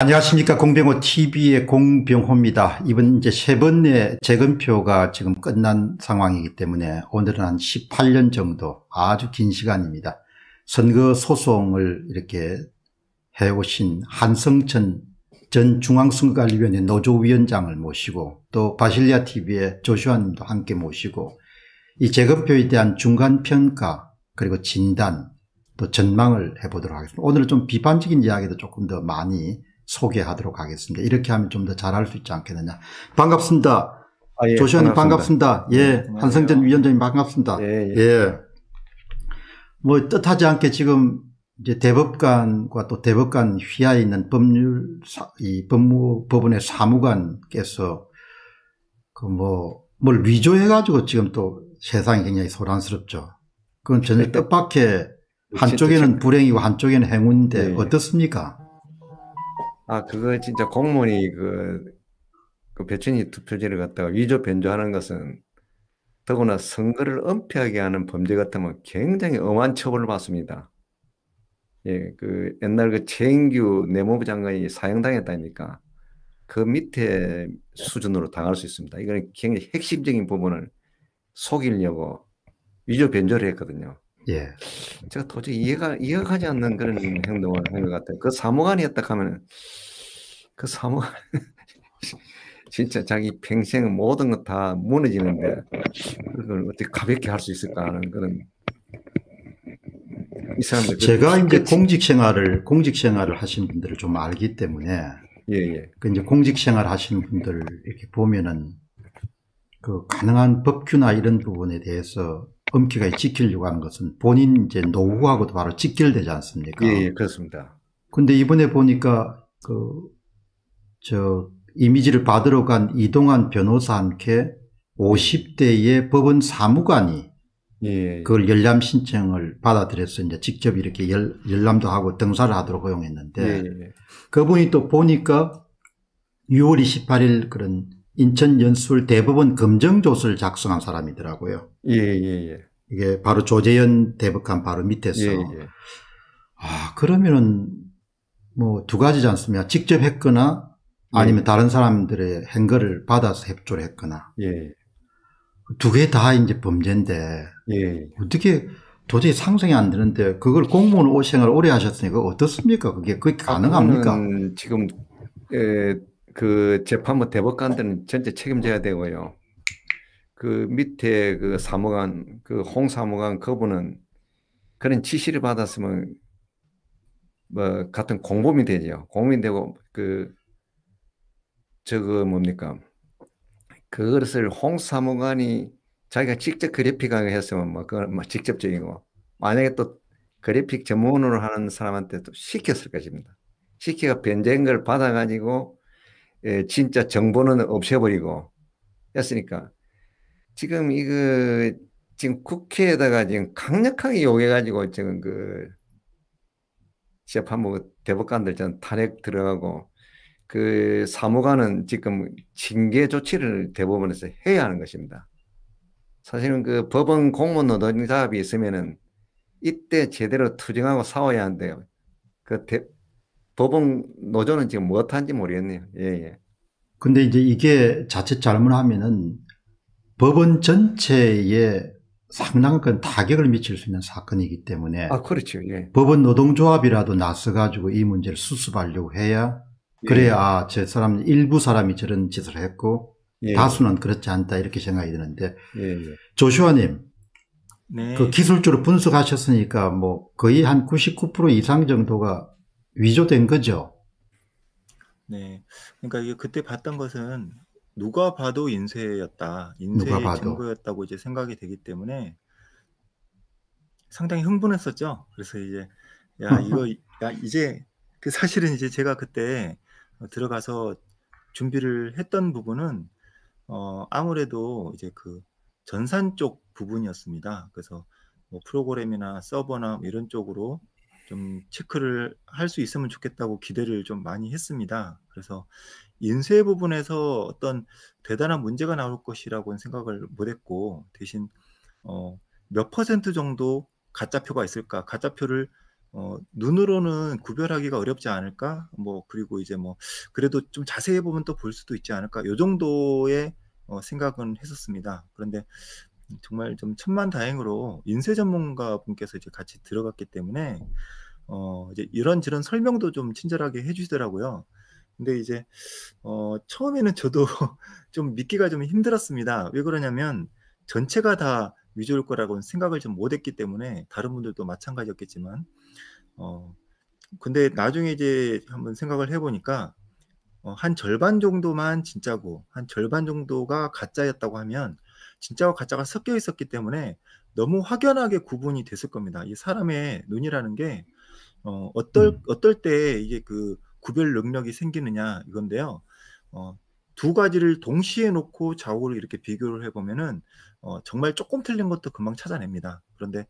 안녕하십니까 공병호 TV의 공병호입니다. 이번 이제 세 번의 재검표가 지금 끝난 상황이기 때문에 오늘은 한 18년 정도 아주 긴 시간입니다. 선거 소송을 이렇게 해오신 한성천 전 중앙선거관리위원회 노조위원장을 모시고 또 바실리아 TV의 조슈아님도 함께 모시고 이 재검표에 대한 중간 평가 그리고 진단 또 전망을 해보도록 하겠습니다. 오늘은 좀 비판적인 이야기도 조금 더 많이 소개하도록 하겠습니다. 이렇게 하면 좀 더 잘할 수 있지 않겠느냐. 반갑습니다. 아, 예, 조시원님 반갑습니다. 반갑습니다. 네, 예, 네, 한성전 위원장님 반갑습니다. 예, 예. 예. 뭐 뜻하지 않게 지금 이제 대법관과 또 대법관 휘하에 있는 법률 이 법무 법원의 사무관께서 그 뭐 뭘 위조해 가지고 지금 또 세상이 굉장히 소란스럽죠. 그건 전혀 네. 뜻밖의 한쪽에는 불행이고 한쪽에는 행운인데 네. 어떻습니까? 아 그거 진짜 공무원이 그, 그배춘이 투표지를 갖다가 위조 변조하는 것은 더구나 선거를 은폐하게 하는 범죄 같으면 굉장히 엄한 처벌을 받습니다. 예, 그 옛날 그 최인규 내무부 장관이 사형당했다니까 그 밑에 수준으로 당할 수 있습니다. 이거는 굉장히 핵심적인 부분을 속이려고 위조 변조를 했거든요. 예. 제가 도저히 이해가 이해가 가지 않는 그런 행동을 한 것 같아요. 그사무관이었다 하면 은그사무관 진짜 자기 평생 모든 것 다 무너지는데 그걸 어떻게 가볍게 할 수 있을까 하는 그런 이 사람들 제가 이제 공직 생활을 공직 생활을 하신 분들을 좀 알기 때문에 예, 예. 그 이제 공직 생활 하시는 분들 이렇게 보면은 그 가능한 법규나 이런 부분에 대해서 엄격하게 지키려고 하는 것은 본인 이제 노후하고도 바로 직결되지 않습니까? 예, 예 그렇습니다. 근데 이번에 보니까 그 저 이미지를 받으러 간이동한 변호사한테 50대의 법원 사무관이 예, 예. 그걸 열람 신청을 받아들여서 이제 직접 이렇게 열, 열람도 하고 등사를 하도록 허용했는데 예. 예, 예. 그분이 또 보니까 6월 28일 그런 인천 연수울 대법원 검정조서를 작성한 사람이더라고요. 예, 예, 예, 예. 이게 바로 조재현 대법관 바로 밑에서. 예, 예. 아, 그러면은 뭐 두 가지지 않습니까? 직접 했거나 아니면 예. 다른 사람들의 행거를 받아서 협조를 했거나. 예. 두 개 다 이제 범죄인데. 예. 어떻게 도저히 상상이 안 되는데 그걸 공무원 오생을 오래 하셨으니까 어떻습니까? 그게 그게 가능합니까? 지금 에, 그 재판부 대법관들은 전체 책임져야 되고요. 그 밑에 그 사무관, 그 홍 사무관 그분은 그런 지시를 받았으면 뭐 같은 공범이 되죠. 공범이 되고 그 저거 뭡니까? 그것을 홍 사무관이 자기가 직접 그래픽을 했으면 뭐 그건 뭐 직접적이고 만약에 또 그래픽 전문으로 하는 사람한테 또 시켰을 것입니다. 시키가 변제인 걸 받아가지고 예, 진짜 정보는 없애버리고 했으니까 지금 이거 그, 지금 국회에다가 지금 강력하게 요해가지고 지금 그 재판부 대법관들 전 탄핵 들어가고 그 사무관은 지금 징계 조치를 대법원에서 해야 하는 것입니다. 사실은 그 법원 공무원 노동조합이 있으면은 이때 제대로 투쟁하고 싸워야 한대요. 그 대, 도봉 노조는 지금 무엇한지 모르겠네요. 예, 예. 근데 이제 이게 자칫 잘못하면은 법원 전체에 상당한 건 타격을 미칠 수 있는 사건이기 때문에. 아, 그렇죠. 예. 법원 노동조합이라도 나서가지고 이 문제를 수습하려고 해야 그래야 예. 아, 저 사람, 일부 사람이 저런 짓을 했고 예. 다수는 그렇지 않다 이렇게 생각이 드는데. 예, 예. 조슈아님. 네. 그 기술적으로 분석하셨으니까 뭐 거의 한 99% 이상 정도가 위조된 거죠. 네. 그러니까 이게 그때 봤던 것은 누가 봐도 인쇄였다. 인쇄의 봐도. 증거였다고 이제 생각이 되기 때문에 상당히 흥분했었죠. 그래서 이제 야 이거 야 이제 그 사실은 이제 제가 그때 들어가서 준비를 했던 부분은 어 아무래도 이제 그 전산 쪽 부분이었습니다. 그래서 뭐 프로그램이나 서버나 뭐 이런 쪽으로 좀 체크를 할 수 있으면 좋겠다고 기대를 좀 많이 했습니다. 그래서 인쇄 부분에서 어떤 대단한 문제가 나올 것이라고는 생각을 못했고 대신 어, 몇 퍼센트 정도 가짜표가 있을까 가짜표를 어, 눈으로는 구별하기가 어렵지 않을까 뭐 그리고 이제 뭐 그래도 좀 자세히 보면 또 볼 수도 있지 않을까 요 정도의 어, 생각은 했었습니다. 그런데 정말 좀 천만 다행으로 인쇄 전문가 분께서 이제 같이 들어갔기 때문에 어 이제 이런저런 설명도 좀 친절하게 해주시더라고요. 근데 이제 어 처음에는 저도 좀 믿기가 좀 힘들었습니다. 왜 그러냐면 전체가 다 위조일 거라고는 생각을 좀 못했기 때문에 다른 분들도 마찬가지였겠지만 어 근데 나중에 이제 한번 생각을 해보니까 어, 한 절반 정도만 진짜고 한 절반 정도가 가짜였다고 하면 진짜와 가짜가 섞여 있었기 때문에 너무 확연하게 구분이 됐을 겁니다. 이 사람의 눈이라는 게 어, 어떨 음. 어떨 때 이게 그 구별 능력이 생기느냐 이건데요. 어, 두 가지를 동시에 놓고 좌우를 이렇게 비교를 해보면은 어, 정말 조금 틀린 것도 금방 찾아냅니다. 그런데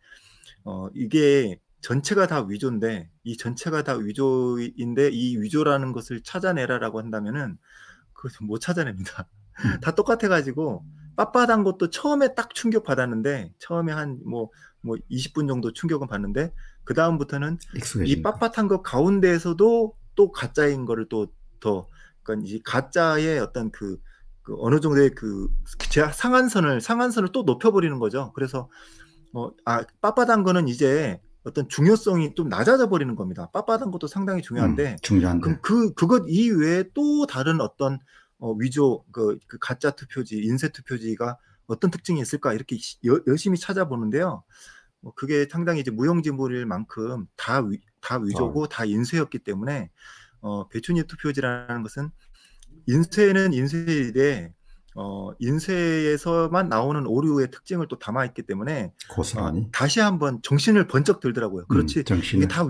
어, 이게 전체가 다 위조인데 이 전체가 다 위조인데 이 위조라는 것을 찾아내라라고 한다면은 그것못 도 찾아냅니다. 다 똑같아가지고 빳빳한 것도 처음에 딱 충격 받았는데 처음에 한 뭐뭐 뭐 20분 뭐 정도 충격은 받는데 그 다음부터는 이 빳빳한 것 가운데에서도 또 가짜인 거를 또 더 그러니까 이 가짜의 어떤 그, 그 어느 정도의 그 상한선을 상한선을 또 높여버리는 거죠. 그래서 어, 아 빳빳한 거는 이제 어떤 중요성이 좀 낮아져 버리는 겁니다. 빳빳한 것도 상당히 중요한데, 음, 중요한데. 그그 그것 이외에 또 다른 어떤 어, 위조 그, 그, 가짜 투표지, 인쇄 투표지가 어떤 특징이 있을까 이렇게 여, 열심히 찾아보는데요. 뭐 그게 상당히 이제 무용지물일 만큼 다, 위, 다 위조고 아. 다 인쇄였기 때문에 어, 배춘희 투표지라는 것은 인쇄는 인쇄일에 어, 인쇄에서만 나오는 오류의 특징을 또 담아 있기 때문에 어, 고스란히 어, 다시 한번 정신을 번쩍 들더라고요. 음, 그렇지 음, 이게 다,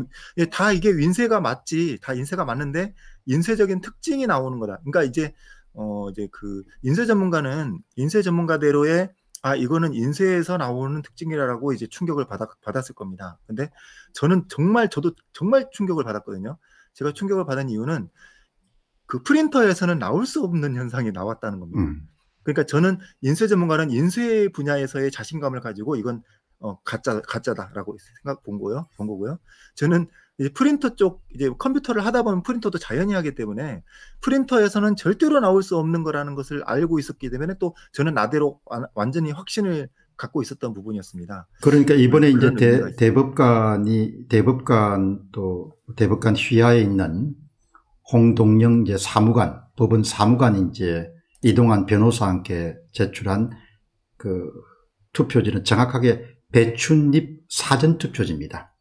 다 이게 인쇄가 맞지 다 인쇄가 맞는데 인쇄적인 특징이 나오는 거다. 그러니까 이제 어 이제 그 인쇄 전문가는 인쇄 전문가대로의 아 이거는 인쇄에서 나오는 특징이라고 이제 충격을 받았, 받았을 겁니다. 근데 저는 정말 저도 정말 충격을 받았거든요. 제가 충격을 받은 이유는 그 프린터에서는 나올 수 없는 현상이 나왔다는 겁니다. 음. 그러니까 저는 인쇄 전문가는 인쇄 분야에서의 자신감을 가지고 이건 어, 가짜 가짜다라고 생각 본 거요, 본 거고요. 저는 이제 프린터 쪽 이제 컴퓨터를 하다 보면 프린터도 자연히 하기 때문에 프린터에서는 절대로 나올 수 없는 거라는 것을 알고 있었기 때문에 또 저는 나대로 완전히 확신을 갖고 있었던 부분이었습니다. 그러니까 이번에 이제 대, 대법관이 대법관 또 대법관 휘하에 있는 홍동영 이제 사무관 법원 사무관 이제 이동한 변호사와 함께 제출한 그 투표지는 정확하게 배춧잎 사전 투표지입니다.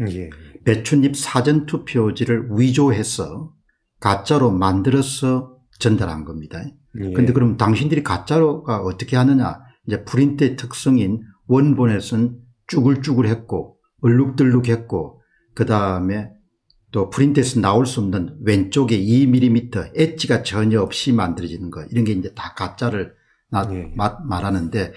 예. 예. 배춧잎 사전투표지를 위조해서 가짜로 만들어서 전달한 겁니다. 그런데 예. 그럼 당신들이 가짜로가 어떻게 하느냐? 이제 프린트의 특성인 원본에서는 쭈글쭈글했고 얼룩덜룩했고 그 다음에 또 프린트에서 나올 수 없는 왼쪽에 2mm 엣지가 전혀 없이 만들어지는 거 이런 게 이제 다 가짜를 나, 예. 마, 예. 말하는데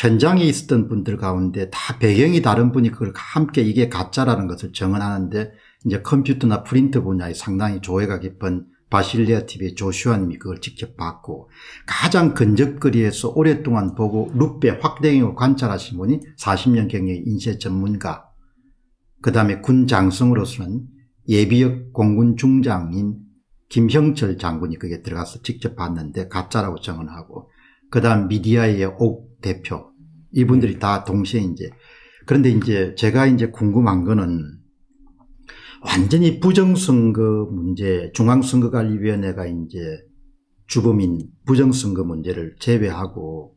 현장에 있었던 분들 가운데 다 배경이 다른 분이 그걸 함께 이게 가짜라는 것을 증언하는데 이제 컴퓨터나 프린트 분야에 상당히 조회가 깊은 바실리아 TV의 조슈아님이 그걸 직접 봤고 가장 근접거리에서 오랫동안 보고 룩배 확대행을 관찰하신 분이 40년 경의 인쇄 전문가 그 다음에 군 장성으로서는 예비역 공군 중장인 김형철 장군이 그게 들어가서 직접 봤는데 가짜라고 증언하고 그 다음 미디아의옥 대표. 이분들이 네. 다 동시에 이제. 그런데 이제 제가 이제 궁금한 거는 완전히 부정선거 문제, 중앙선거관리위원회가 이제 주범인 부정선거 문제를 제외하고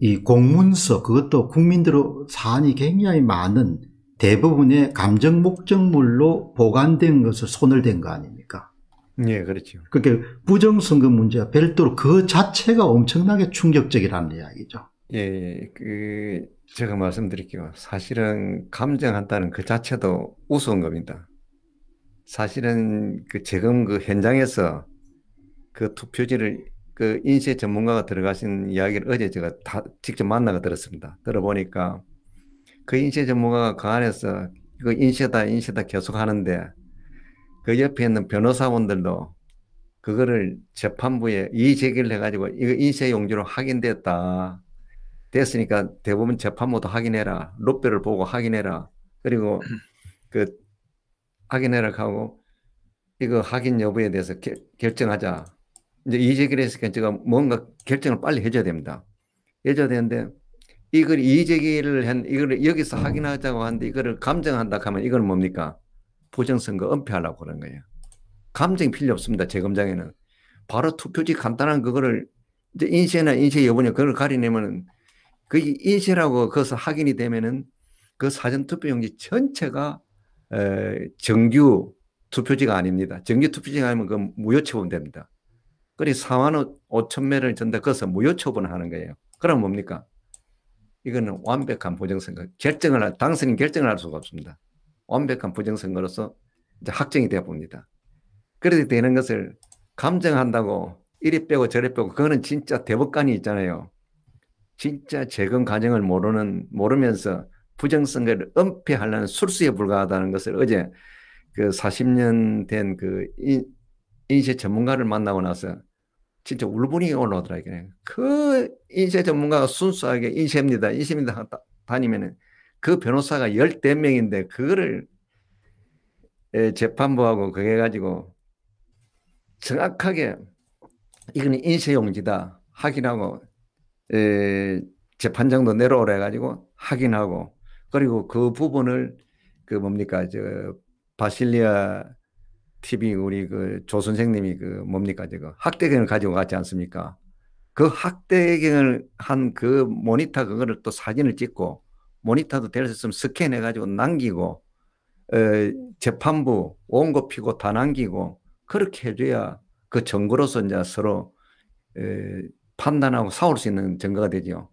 이 공문서 그것도 국민들의 사안이 굉장히 많은 대부분의 감정 목적물로 보관된 것을 손을 댄 거 아닙니까? 예, 그렇죠. 그러니 부정선거 문제와 별도로 그 자체가 엄청나게 충격적이라는 이야기죠. 예, 예, 그 제가 말씀드릴게요. 사실은 감정한다는 그 자체도 우스운 겁니다. 사실은 그 지금 그 현장에서 그 투표지를 그 인쇄 전문가가 들어가신 이야기를 어제 제가 다 직접 만나가 들었습니다. 들어보니까 그 인쇄 전문가가 그 안에서 이거 그 인쇄다 인쇄다 계속 하는데 그 옆에 있는 변호사원들도 그거를 재판부에 이의 제기를 해가지고 이거 인쇄 용지로 확인됐다. 됐으니까 대부분 재판부도 확인해라. 로뼈를 보고 확인해라. 그리고 그 확인해라 하고 이거 확인 여부에 대해서 개, 결정하자. 이제 이의 제기를 했으니까 제가 뭔가 결정을 빨리 해줘야 됩니다. 해줘야 되는데 이걸 이의 제기를 한 이걸 여기서 확인하자고 하는데 이거를 감정한다 하면 이건 뭡니까? 보정선거 은폐하려고 그런 거예요. 감정이 필요 없습니다. 재검장에는. 바로 투표지 간단한 그거를 이제 인쇄나 인쇄 여부냐 그걸 가리내면은 그 인쇄라고 거기서 확인이 되면은 그 사전 투표용지 전체가 에, 정규 투표지가 아닙니다. 정규 투표지가 아니면 그 무효 처분됩니다. 그리 4만 5천 매를 전다 거서 무효 처분하는 거예요. 그럼 뭡니까? 이거는 완벽한 보정선거. 결정을, 당선인 결정을 할 수가 없습니다. 완벽한 부정선거로서 이제 확정이 되어 봅니다. 그렇게 되는 것을 감정한다고 이리 빼고 저리 빼고 그거는 진짜 대법관이 있잖아요. 진짜 재건 과정을 모르는 모르면서 부정선거를 은폐하려는 술수에 불과하다는 것을 어제 그 40년 된 그 인쇄 전문가를 만나고 나서 진짜 울분이 올라오더라그 인쇄 전문가가 순수하게 인쇄입니다. 인쇄입니다. 다니면은 그 변호사가 열대 명인데 그거를 예, 재판부하고 그게 가지고 정확하게 이건 인쇄용지다 확인하고 예, 재판장도 내려오라 해가지고 확인하고 그리고 그 부분을 그 뭡니까 저 바실리아 TV 우리 그조 선생님이 그 뭡니까 저거 학대경을 가지고 갔지 않습니까? 그 학대경을 한 그 모니터 그거를 또 사진을 찍고 모니터도 될 수 있으면 스캔해가지고 남기고 어, 음. 재판부 원고 피고 다 남기고 그렇게 해줘야 그 증거로서 이제 서로 에, 어, 판단하고 싸울 수 있는 증거가 되죠.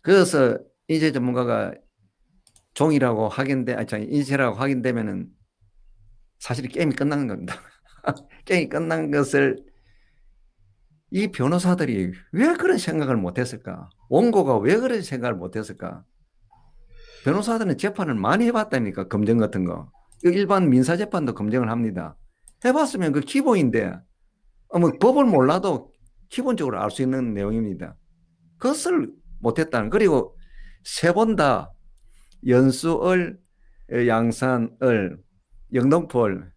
그래서 인쇄 전문가가 종이라고 확인돼, 아니, 참, 인쇄라고 확인되면은 사실 게임이 끝난 겁니다. 게임이 끝난 것을 이 변호사들이 왜 그런 생각을 못했을까? 원고가 왜 그런 생각을 못했을까? 변호사들은 재판을 많이 해봤다니까 검증 같은 거. 그 일반 민사 재판도 검증을 합니다. 해봤으면 그 기본인데 어, 뭐 법을 몰라도 기본적으로 알 수 있는 내용입니다. 그것을 못했다는 그리고 세 번 다 연수을 양산을 영등포를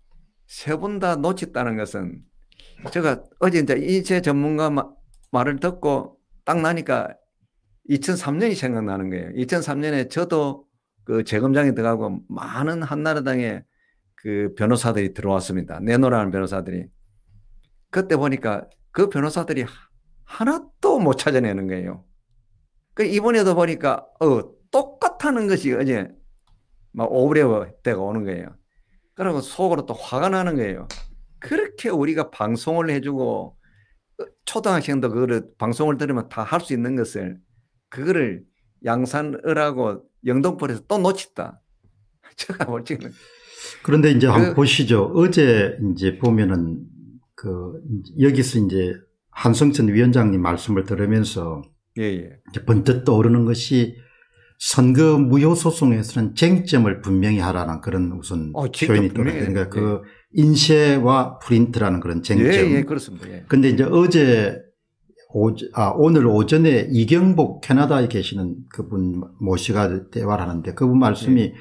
세번 다 놓쳤다는 것은 제가 어제 이제 인체 전문가 말을 듣고 딱 나니까 2003년이 생각나는 거예요. 2003년에 저도 그 재검장에 들어가고 많은 한나라당의 그 변호사들이 들어왔습니다. 내노라는 변호사들이. 그때 보니까 그 변호사들이 하나도 못 찾아내는 거예요. 그 이번에도 보니까 어 똑같다는 것이 어제 막 오브레어 때가 오는 거예요. 그러면 속으로 또 화가 나는 거예요. 그렇게 우리가 방송을 해주고 어, 초등학생도 그거 방송을 들으면 다 할 수 있는 것을 그거를 양산을하고 영동포에서 또 놓쳤다. 제가 볼 지금. 그런데 이제 한번 그 보시죠. 어제 이제 보면은 그 여기서 이제 한성천 위원장님 말씀을 들으면서 예, 예. 번뜩 떠오르는 것이 선거 무효 소송에서는 쟁점을 분명히 하라는 그런 우선 어, 표현이 떠오르니까 그러니까 그 예. 그 인쇄와 프린트라는 그런 쟁점. 예, 예, 그렇습니다. 예. 근데 이제 어제 오, 아, 오늘 오전에 이경복 캐나다에 계시는 그분 모시가 대화를 하는데 그분 말씀이 네.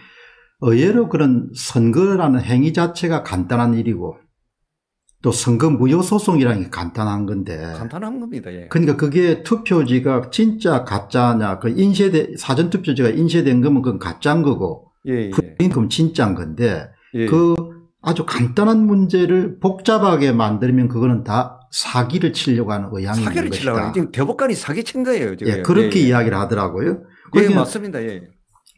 의외로 그런 선거라는 행위 자체가 간단한 일이고 또 선거 무효 소송이라는 게 간단한 건데. 간단한 겁니다. 예. 그러니까 그게 투표지가 진짜 가짜냐, 그인쇄된 사전 투표지가 인쇄된 거면 그건 가짜인 거고, 예, 예. 그건 진짜인 건데 예, 예. 그 아주 간단한 문제를 복잡하게 만들면 그거는 다 사기를 치려고 하는 의향이 사기를 있는 것이다. 치려고 지금 대법관이 사기친 거예요. 지금. 예, 예 그렇게 예, 예, 이야기를 하더라고요. 예, 예 그러니까 맞습니다. 예.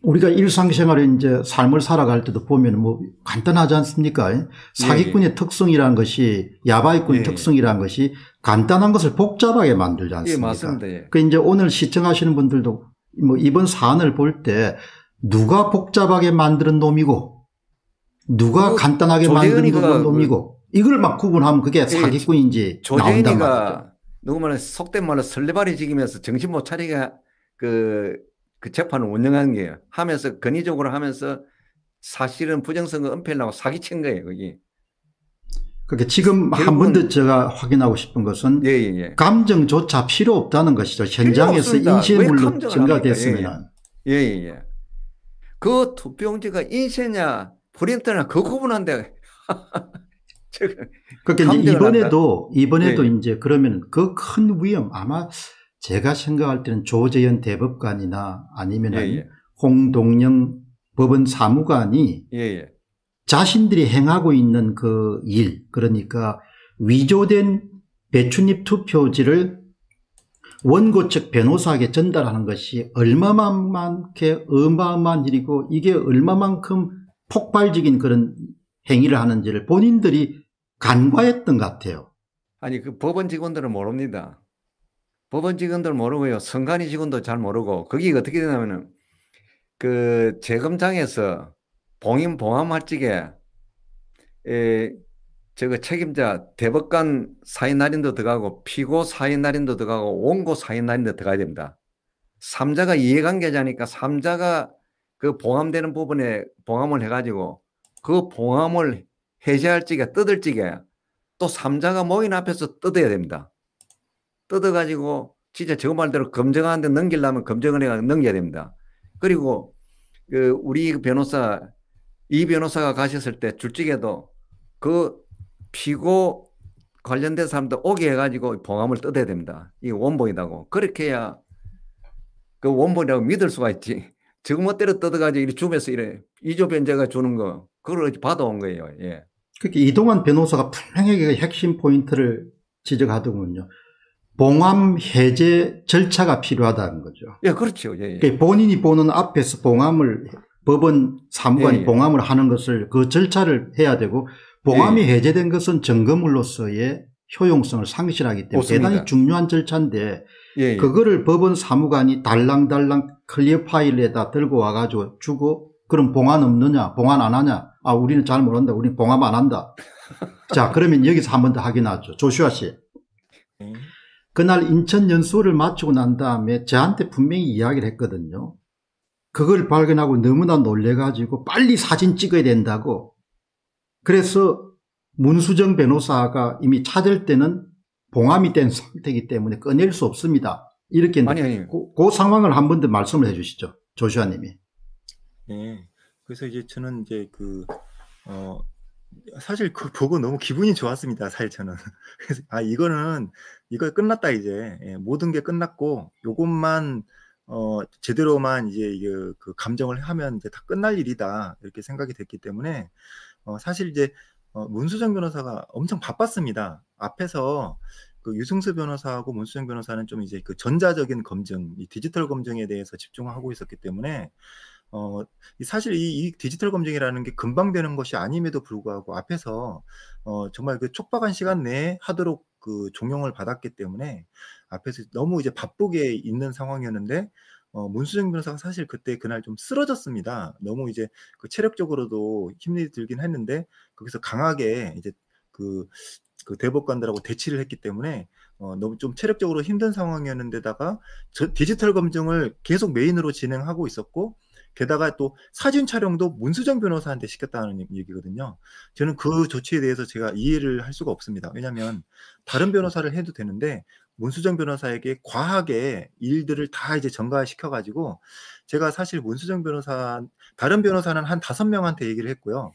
우리가 일상생활에 이제 삶을 살아갈 때도 보면 뭐 간단하지 않습니까? 사기꾼의 특성이라는 것이 야바이꾼의 특성이라는 것이 간단한 것을 복잡하게 만들지 않습니까? 예, 맞습니다. 그 이제 오늘 시청하시는 분들도 뭐 이번 사안을 볼 때 누가 복잡하게 만드는 놈이고 누가 그 간단하게 만든 건이고그 그 이걸 막 구분하면 그게 그 사기꾼인지 나온단 말이죠. 누구 말로 속된 말로 설레발이 지기면서 정신 못 차리게 그, 그 재판을 운영한 게요. 하면서 건의적으로 하면서 사실은 부정선거 은폐를 고 사기친 거예요, 거기. 그러 그러니까 지금 한 번 더 제가 확인하고 싶은 것은 예, 예, 예. 감정조차 필요 없다는 것이죠. 현장에서 인신물로 증가됐으면. 예, 예, 예. 그 투표용지가 인쇄냐 브리엔트나그 구분한데. 그러니이번에도 이번에도 네. 이제 그러면 그 큰 위험 아마 제가 생각할 때는 조재현 대법관이나 아니면 예, 예. 홍동영 법원 사무관이 예예. 자신들이 행하고 있는 그 일 그러니까 위조된 배출잎 투표지를 원고 측 변호사에게 전달하는 것이 얼마만큼 어마어마한 일이고 이게 얼마만큼 폭발적인 그런 행위를 하는지를 본인들이 간과했던 것 같아요. 아니 그 법원 직원들은 모릅니다. 법원 직원들 모르고요. 선관위 직원도 잘 모르고 거기 어떻게 되냐면은 그 재검장에서 봉인 봉함활직에 에 저거 책임자 대법관 사인 날인도 들어가고 피고 사인 날인도 들어가고 원고 사인 날인도 들어가야 됩니다. 삼자가 이해관계자니까 삼자가 그 봉함되는 부분에 봉함을 해가지고 그 봉함을 해제할 찌개, 뜯을 찌개 또 삼자가 모인 앞에서 뜯어야 됩니다. 뜯어가지고 진짜 저 말대로 검증하는데 넘기려면 검증을 해가 넘겨야 됩니다. 그리고 그 우리 그 변호사 이 변호사가 가셨을 때 줄지게도 그 피고 관련된 사람도 오게 해가지고 봉함을 뜯어야 됩니다. 이 원본이라고 그렇게 해야 그 원본이라고 믿을 수가 있지. 저거 뭐 때려 뜯어가지고 이렇게 줌에서 이래. 이조변제가 주는 거. 그걸 받아온 거예요. 예. 그러니 이동환 변호사가 분명하게 핵심 포인트를 지적하더군요. 봉함 해제 절차가 필요하다는 거죠. 예, 그렇죠. 예, 예. 그러니까 본인이 보는 앞에서 봉함을 법원 사무관이 예, 예. 봉함을 하는 것을 그 절차를 해야 되고 봉함이 예, 해제된 것은 점검으로서의 효용성을 상실하기 때문에 맞습니다. 대단히 중요한 절차인데 예, 예. 그거를 법원 사무관이 달랑달랑 클리어 파일에다 들고 와가지고 주고 그럼 봉안 없느냐 봉안 안 하냐 아 우리는 잘 모른다 우리 봉합 안 한다 자 그러면 여기서 한 번 더 확인하죠 조슈아 씨 네. 그날 인천 연수를 마치고 난 다음에 저한테 분명히 이야기를 했거든요 그걸 발견하고 너무나 놀래가지고 빨리 사진 찍어야 된다고 그래서 문수정 변호사가 이미 찾을 때는 봉함이 된 상태이기 때문에 꺼낼 수 없습니다. 이렇게 아니, 아니. 그, 그 상황을 한 번 더 말씀을 해주시죠, 조슈아님이. 네, 그래서 이제 저는 이제 그 어, 사실 그 보고 너무 기분이 좋았습니다. 사실 저는 그래서 아 이거는 이거 끝났다 이제 예, 모든 게 끝났고 요것만 어 제대로만 이제 그, 그 감정을 하면 이제 다 끝날 일이다 이렇게 생각이 됐기 때문에 어 사실 이제 어, 문수정 변호사가 엄청 바빴습니다. 앞에서 그 유승수 변호사하고 문수영 변호사는 좀 이제 그 전자적인 검증, 이 디지털 검증에 대해서 집중하고 있었기 때문에 어, 사실 이, 이, 디지털 검증이라는 게 금방 되는 것이 아님에도 불구하고 앞에서 어, 정말 그 촉박한 시간 내에 하도록 그 종용을 받았기 때문에 앞에서 너무 이제 바쁘게 있는 상황이었는데 어, 문수정 변호사가 사실 그때 그날 좀 쓰러졌습니다. 너무 이제 그 체력적으로도 힘이 들긴 했는데 거기서 강하게 이제 그그 대법관들하고 대치를 했기 때문에 어, 너무 좀 체력적으로 힘든 상황이었는데다가 저, 디지털 검증을 계속 메인으로 진행하고 있었고 게다가 또 사진 촬영도 문수정 변호사한테 시켰다는 얘기거든요. 저는 그 조치에 대해서 제가 이해를 할 수가 없습니다. 왜냐하면 다른 변호사를 해도 되는데 문수정 변호사에게 과하게 일들을 다 이제 전가시켜 가지고 제가 사실 문수정 변호사 다른 변호사는 한 다섯 명한테 얘기를 했고요.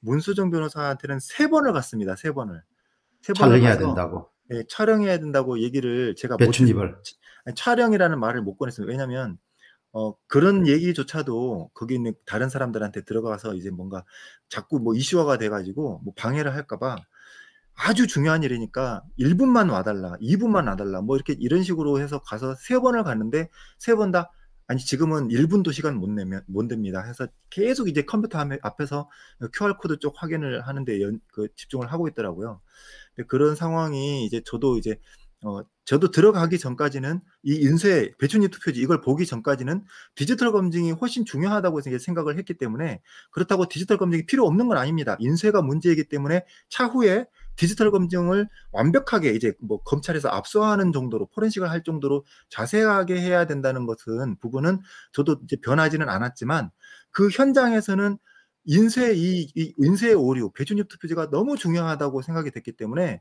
문수정 변호사한테는 세 번을 갔습니다. 세 번을. 촬영해야 된다고. 네, 촬영해야 된다고 얘기를 제가 배춘입을 촬영이라는 말을 못 꺼냈어요. 왜냐하면 어, 그런 얘기조차도 거기 있는 다른 사람들한테 들어가서 이제 뭔가 자꾸 뭐 이슈화가 돼가지고 뭐 방해를 할까봐 아주 중요한 일이니까 1분만 와달라, 2분만 와달라, 뭐 이렇게 이런 식으로 해서 가서 세 번을 갔는데 세번다 아니 지금은 1분도 시간 못 내면 못 됩니다. 해서 계속 이제 컴퓨터 앞에서 QR 코드 쪽 확인을 하는데 연, 그 집중을 하고 있더라고요. 그런 상황이 이제 저도 이제 어, 저도 들어가기 전까지는 이 인쇄 배추잎 투표지 이걸 보기 전까지는 디지털 검증이 훨씬 중요하다고 생각을 했기 때문에 그렇다고 디지털 검증이 필요 없는 건 아닙니다. 인쇄가 문제이기 때문에 차후에 디지털 검증을 완벽하게 이제 뭐 검찰에서 압수하는 정도로 포렌식을 할 정도로 자세하게 해야 된다는 것은 부분은 저도 이제 변하지는 않았지만 그 현장에서는 인쇄 이, 이인쇄 오류 배준엽 투표지가 너무 중요하다고 생각이 됐기 때문에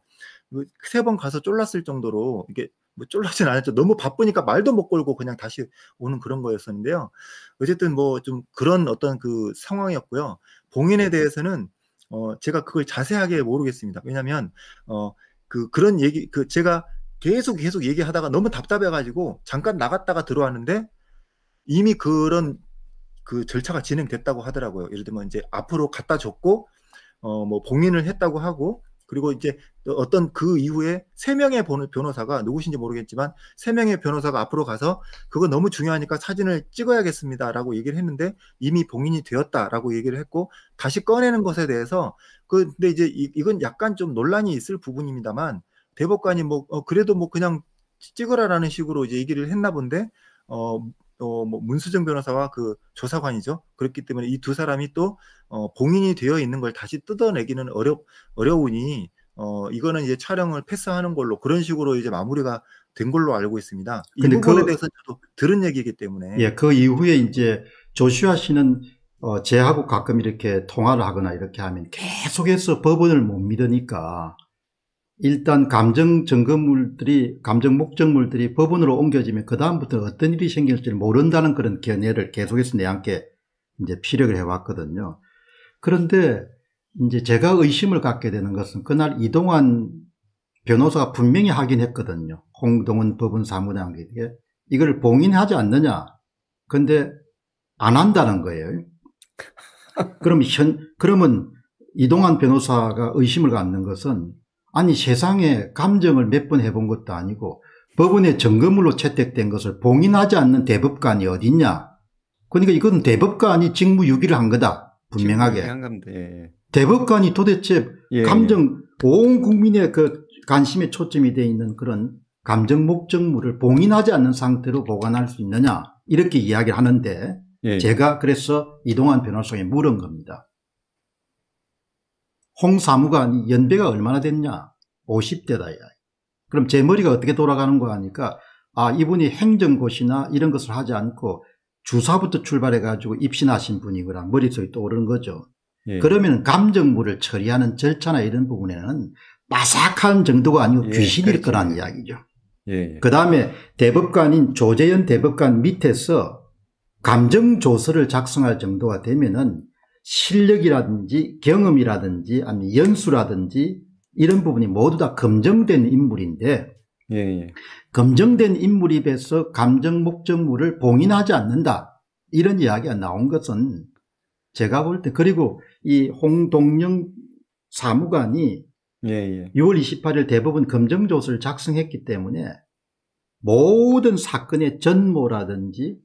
뭐 세번 가서 쫄랐을 정도로 이게 뭐 쫄라진 않았죠. 너무 바쁘니까 말도 못 걸고 그냥 다시 오는 그런 거였었는데요. 어쨌든 뭐 좀 그런 어떤 그 상황이었고요. 봉인에 네. 대해서는 어, 제가 그걸 자세하게 모르겠습니다. 왜냐면 어, 그 그런 얘기 그 제가 계속 계속 얘기하다가 너무 답답해가지고 잠깐 나갔다가 들어왔는데 이미 그런 그 절차가 진행됐다고 하더라고요. 예를 들면 이제 앞으로 갖다 줬고 어 뭐 봉인을 했다고 하고 그리고 이제 어떤 그 이후에 세 명의 변호사가 누구신지 모르겠지만 세 명의 변호사가 앞으로 가서 그거 너무 중요하니까 사진을 찍어야겠습니다라고 얘기를 했는데 이미 봉인이 되었다라고 얘기를 했고 다시 꺼내는 것에 대해서 그 근데 이제 이, 이건 약간 좀 논란이 있을 부분입니다만 대법관이 뭐 어, 그래도 뭐 그냥 찍으라라는 식으로 이제 얘기를 했나 본데 어 또뭐 어, 문수정 변호사와 그 조사관이죠. 그렇기 때문에 이 두 사람이 또 어, 봉인이 되어 있는 걸 다시 뜯어내기는 어려 어려우니 어, 이거는 이제 촬영을 패스하는 걸로 그런 식으로 이제 마무리가 된 걸로 알고 있습니다. 이 부분에 그, 대해서 저도 들은 얘기이기 때문에. 예, 그 이후에 이제 조슈아 씨는 어, 제하고 가끔 이렇게 통화를 하거나 이렇게 하면 계속해서 법원을 못 믿으니까 일단 감정 증거물들이 감정 목적물들이 법원으로 옮겨지면 그 다음부터 어떤 일이 생길지 를 모른다는 그런 견해를 계속해서 내한께 이제 피력을 해왔거든요. 그런데 이제 제가 의심을 갖게 되는 것은 그날 이동환 변호사가 분명히 하긴 했거든요. 홍동원 법원 사무장에게 이걸 봉인하지 않느냐. 근데 안 한다는 거예요. 그럼 현 그러면 이동환 변호사가 의심을 갖는 것은 아니 세상에 감정을 몇 번 해본 것도 아니고 법원에 점검물로 채택된 것을 봉인하지 않는 대법관이 어딨냐. 그러니까 이건 대법관이 직무유기를 한 거다. 분명하게. 예, 예. 대법관이 도대체 예, 감정 온 국민의 그 관심에 초점이 돼 있는 그런 감정 목적물을 봉인하지 않는 상태로 보관할 수 있느냐 이렇게 이야기를 하는데 예. 제가 그래서 이동환 변호사에 물은 겁니다. 홍 사무관 연배가 얼마나 됐냐? 50대다. 그럼 제 머리가 어떻게 돌아가는 거 하니까 아 이분이 행정고시나 이런 것을 하지 않고 주사부터 출발해 가지고 입신하신 분이구나 머릿속에 떠오르는 거죠. 예. 그러면 감정물을 처리하는 절차나 이런 부분에는 바삭한 정도가 아니고 예, 귀신일 그렇지. 거란 이야기죠. 예, 예. 그 다음에 대법관인 조재현 대법관 밑에서 감정조서를 작성할 정도가 되면은 실력이라든지 경험이라든지 아니면 연수라든지 이런 부분이 모두 다 검증된 인물인데 예, 예. 검증된 인물에 비서 감정 목적물을 봉인하지 않는다 이런 이야기가 나온 것은 제가 볼 때 그리고 이 홍동영 사무관이 예, 예. 6월 28일 대법원 검증조서를 작성했기 때문에 모든 사건의 전모라든지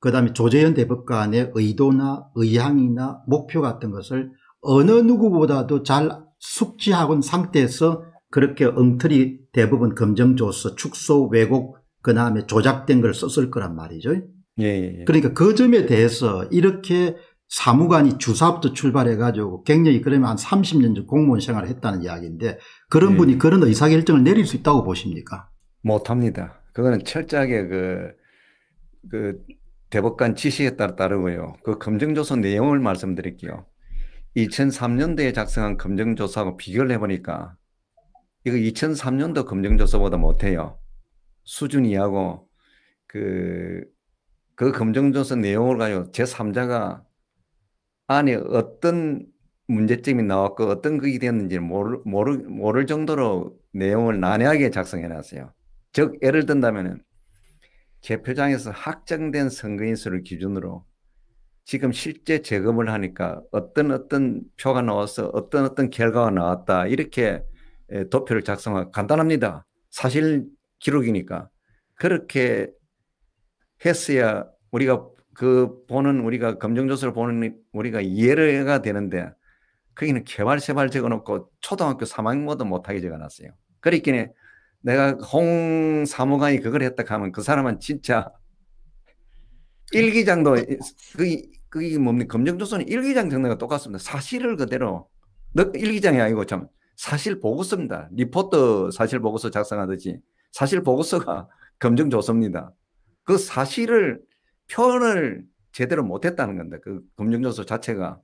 그 다음에 조재현 대법관의 의도나 의향이나 목표 같은 것을 어느 누구보다도 잘 숙지하고 상태에서 그렇게 엉터리 대부분 검정조서, 축소, 왜곡, 그 다음에 조작된 걸 썼을 거란 말이죠. 예, 예, 예. 그러니까 그 점에 대해서 이렇게 사무관이 주사부터 출발해가지고 굉장히 그러면 한 30년 전 공무원 생활을 했다는 이야기인데 그런 예, 분이 예. 그런 의사결정을 내릴 수 있다고 보십니까? 못합니다. 그거는 철저하게 그, 그 대법관 지시에 따라 따르고요. 그검증조사 내용을 말씀드릴게요. 2003년도에 작성한 검증조사하고 비교를 해보니까 이거 2003년도 검증조사보다 못해요. 수준이하고 그, 그검증조사 내용을 가지고 제3자가 안에 어떤 문제점이 나왔고 어떤 그게 었는지 모를, 모를, 모를 정도로 내용을 난해하게 작성해 놨어요. 즉, 예를 든다면은 개표장에서 확정된 선거인 수를 기준으로 지금 실제 재검을 하니까 어떤 어떤 표가 나와서 어떤 어떤 결과가 나왔다 이렇게 도표를 작성하고 간단합니다. 사실 기록이니까 그렇게 했어야 우리가 그 보는 우리가 검정조서를 보는 우리가 이해가 되는데 거기는 개발세발 적어놓고 초등학교 3학년도 못하게 적어놨어요. 그렇기에 내가 홍 사무관이 그걸 했다 하면 그 사람은 진짜 일기장도 그게 그, 그게 뭡니까 검정조선 일기장 정도가 똑같습니다. 사실을 그대로 일기장이 아니고 참 사실 보고서입니다. 리포터 사실 보고서 작성하듯이 사실 보고서가 검정조서입니다그 사실을 표현을 제대로 못했다는 건데 그검정조서 자체가